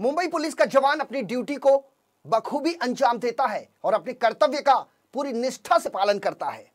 Mumbai police का जवान अपनी ड्यूटी को बखूबी अंजाम देता है और अपने कर्तव्य का पूरी निष्ठा से पालन करता है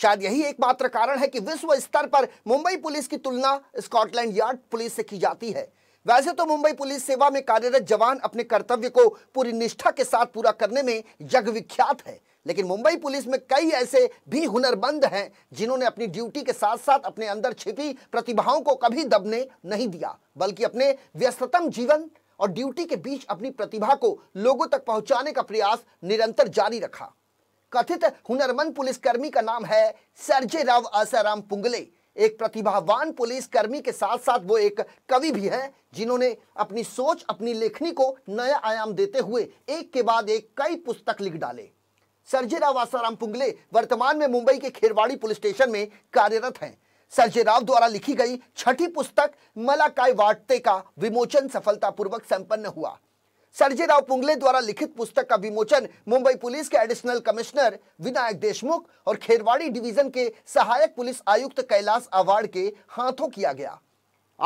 शायद यही एकमात्र कारण है कि विश्व स्तर पर मुंबई पुलिस की तुलना स्कॉटलैंड यार्ड पुलिस से की जाती है वैसे तो मुंबई पुलिस सेवा में कार्यरत जवान अपने कर्तव्य को पूरी निष्ठा के साथ पूरा करने में जग विख्यात है लेकिन मुंबई पुलिस में कई ऐसे भी हुनरमंद हैं जिन्होंने अपनी ड्यूटी के साथ साथ अपने अंदर छिपी प्रतिभाओं को कभी दबने नहीं दिया बल्कि अपने व्यस्ततम जीवन और ड्यूटी के बीच अपनी प्रतिभा को लोगों तक पहुंचाने का प्रयास निरंतर जारी रखा कथित हुनरमंद पुलिसकर्मी का नाम है सरजे राव आसाराम पुंगले एक प्रतिभावान पुलिसकर्मी के साथ साथ वो एक कवि भी हैं जिन्होंने अपनी सोच अपनी लेखनी को नया आयाम देते हुए एक के बाद एक कई पुस्तक लिख डाले राव आसाराम पुंगले वर्तमान में मुंबई के खेरवाड़ी पुलिस स्टेशन में कार्यरत हैं सर्जेराव द्वारा लिखी गई छठी पुस्तक मलाकाई वाटते का विमोचन सफलतापूर्वक संपन्न हुआ सर्जेराव पुंगले द्वारा लिखित पुस्तक का विमोचन मुंबई पुलिस के एडिशनल कमिश्नर विनायक देशमुख और खेरवाड़ी डिवीजन के सहायक पुलिस आयुक्त कैलाश अवार्ड के हाथों किया गया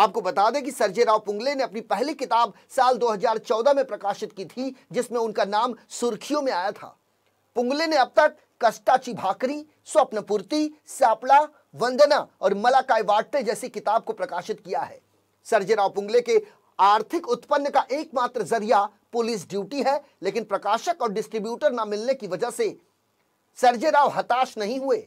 आपको बता दें कि राव पुंगले ने अपनी पहली किताब साल 2014 में प्रकाशित की थी जिसमें उनका नाम सुर्खियों में आया था पुंगले ने अब तक कष्टाची भाकरी स्वप्नपूर्ति सापला वंदना और मलाकाय वाट्टे जैसी किताब को प्रकाशित किया है सर्जेराव पुंगले के आर्थिक उत्पन्न का एकमात्र जरिया पुलिस ड्यूटी है लेकिन प्रकाशक और डिस्ट्रीब्यूटर ना मिलने की वजह से सर्जेराव हताश नहीं हुए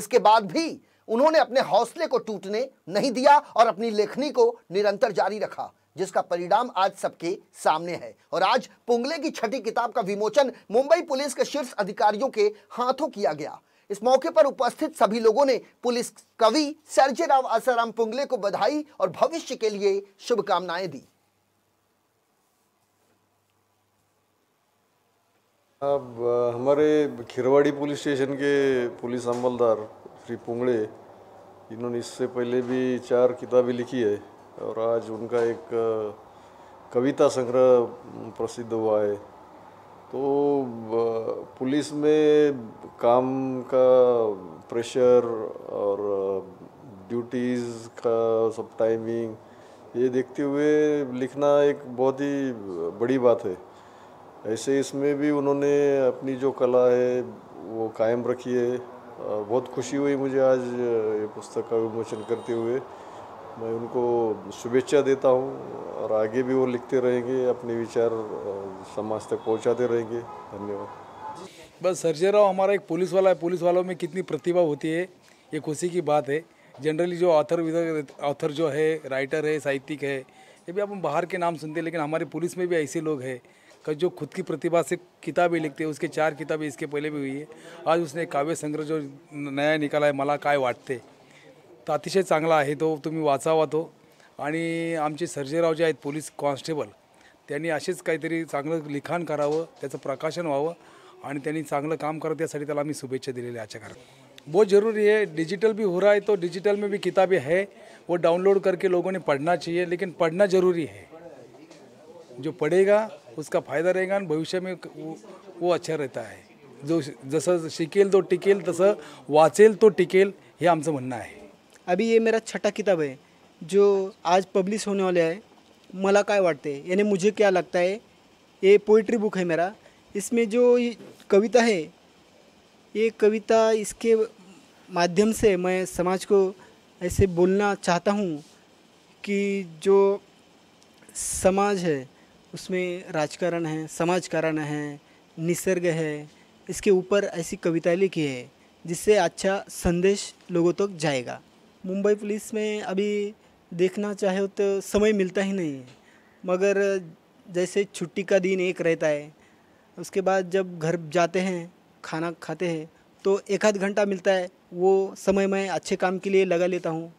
इसके बाद भी उन्होंने अपने हौसले को टूटने नहीं दिया और अपनी लेखनी को निरंतर जारी रखा जिसका परिणाम आज सबके सामने है और आज पुंगले की छठी किताब का विमोचन मुंबई पुलिस के शीर्ष अधिकारियों के हाथों किया गया इस मौके पर उपस्थित सभी लोगों ने पुलिस कवि सरजे राव आसाराम पुंगले को बधाई और भविष्य के लिए शुभकामनाएं दी अब हमारे खिरवाड़ी पुलिस स्टेशन के पुलिस अमलदार श्री पुंगड़े इन्होंने इससे पहले भी चार किताबें लिखी है और आज उनका एक कविता संग्रह प्रसिद्ध हुआ है तो पुलिस में काम का प्रेशर और ड्यूटीज़ का सब टाइमिंग ये देखते हुए लिखना एक बहुत ही बड़ी बात है ऐसे इसमें भी उन्होंने अपनी जो कला है वो कायम रखी है बहुत खुशी हुई मुझे आज ये पुस्तक का विमोचन करते हुए मैं उनको शुभेच्छा देता हूँ और आगे भी वो लिखते रहेंगे अपने विचार समाज तक पहुँचाते रहेंगे धन्यवाद बस सरजे राव हमारा एक पुलिस वाला है पुलिस वालों में कितनी प्रतिभा होती है ये खुशी की बात है जनरली जो ऑथर ऑथर जो है राइटर है साहित्यिक है ये भी अपन बाहर के नाम सुनते हैं लेकिन हमारे पुलिस में भी ऐसे लोग हैं जो खुद की प्रतिभा से किताबें लिखते हैं उसके चार किताबें इसके पहले भी हुई है आज उसने काव्य संग्रह जो नया निकाला है मला काय वाटते तर अतिशय चांगला आहे तो तुम्ही वाचावा तो आणि आमचे सर्जेराव जे आहेत पोलीस कॉन्स्टेबल त्यांनी असेच काहीतरी चांगलं लिखाण करावं त्याचं प्रकाशन व्हावं आणि त्यांनी चांगलं काम करत यासाठी त्याला आम्ही शुभेच्छा दिलेल्या आजच्या कारण बहुत ज़रूरी है डिजिटल भी हो रहा है तो डिजिटल में भी किताबें है वो डाउनलोड करके लोगों ने पढ़ना चाहिए लेकिन पढ़ना ज़रूरी है जो पढ़ेगा उसका फ़ायदा रहेगा आणि भविष्य में वो, वो अच्छा रहता है जो जसं शिकेल तो टिकेल तसं वाचेल तो टिकेल हे आमचं म्हणणं आहे अभी ये मेरा छठा किताब है जो आज पब्लिश होने वाले है मला काय वाटते यानी मुझे क्या लगता है ये पोइट्री बुक है मेरा इसमें जो कविता है ये कविता इसके माध्यम से मैं समाज को ऐसे बोलना चाहता हूँ कि जो समाज है उसमें राजकारण है समाजकारण है निसर्ग है इसके ऊपर ऐसी कविताएँ लिखी है जिससे अच्छा संदेश लोगों तक तो जाएगा मुंबई पुलिस में अभी देखना चाहे तो समय मिलता ही नहीं है मगर जैसे छुट्टी का दिन एक रहता है उसके बाद जब घर जाते हैं खाना खाते हैं तो एक आध घंटा मिलता है वो समय मैं अच्छे काम के लिए लगा लेता हूँ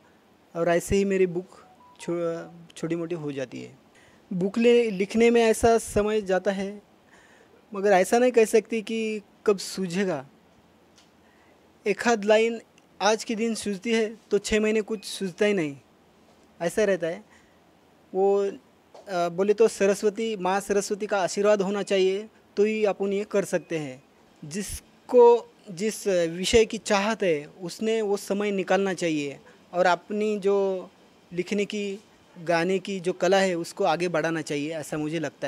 और ऐसे ही मेरी बुक छोटी मोटी हो जाती है बुक ले लिखने में ऐसा समय जाता है मगर ऐसा नहीं कह सकती कि कब सूझेगा एक आध लाइन आज के दिन सूझती है तो छः महीने कुछ सूझता ही नहीं ऐसा रहता है वो आ, बोले तो सरस्वती माँ सरस्वती का आशीर्वाद होना चाहिए तो ही अपन ये कर सकते हैं जिसको जिस विषय की चाहत है उसने वो समय निकालना चाहिए और अपनी जो लिखने की गाने की जो कला है उसको आगे बढ़ाना चाहिए ऐसा मुझे लगता है